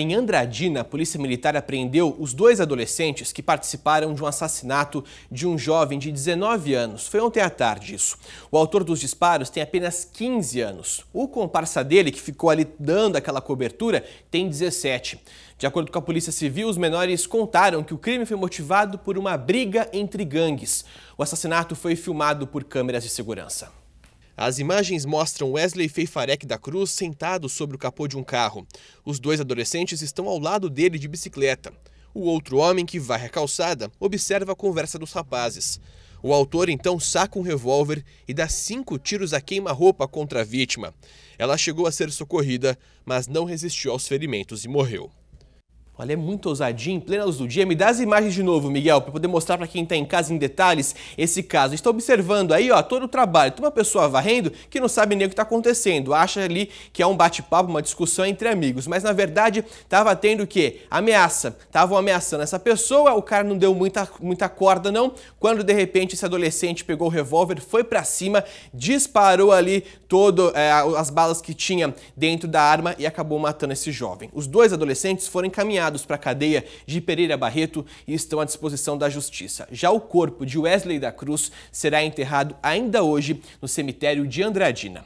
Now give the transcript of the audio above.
Em Andradina, a polícia militar apreendeu os dois adolescentes que participaram de um assassinato de um jovem de 19 anos. Foi ontem à tarde isso. O autor dos disparos tem apenas 15 anos. O comparsa dele, que ficou ali dando aquela cobertura, tem 17. De acordo com a Polícia Civil, os menores contaram que o crime foi motivado por uma briga entre gangues. O assassinato foi filmado por câmeras de segurança. As imagens mostram Wesley Feifarek da Cruz sentado sobre o capô de um carro. Os dois adolescentes estão ao lado dele de bicicleta. O outro homem, que varre a calçada, observa a conversa dos rapazes. O autor então saca um revólver e dá cinco tiros a queima-roupa contra a vítima. Ela chegou a ser socorrida, mas não resistiu aos ferimentos e morreu. Olha, é muito ousadinho, em plena luz do dia. Me dá as imagens de novo, Miguel, para poder mostrar para quem está em casa em detalhes esse caso. Estou observando aí, ó, todo o trabalho. Tem uma pessoa varrendo que não sabe nem o que está acontecendo. Acha ali que é um bate-papo, uma discussão entre amigos. Mas, na verdade, estava tendo o quê? Ameaça. Estavam ameaçando essa pessoa, o cara não deu muita, muita corda, não. Quando, de repente, esse adolescente pegou o revólver, foi para cima, disparou ali é, as balas que tinha dentro da arma e acabou matando esse jovem. Os dois adolescentes foram encaminhados para a cadeia de Pereira Barreto e estão à disposição da justiça. Já o corpo de Wesley da Cruz será enterrado ainda hoje no cemitério de Andradina.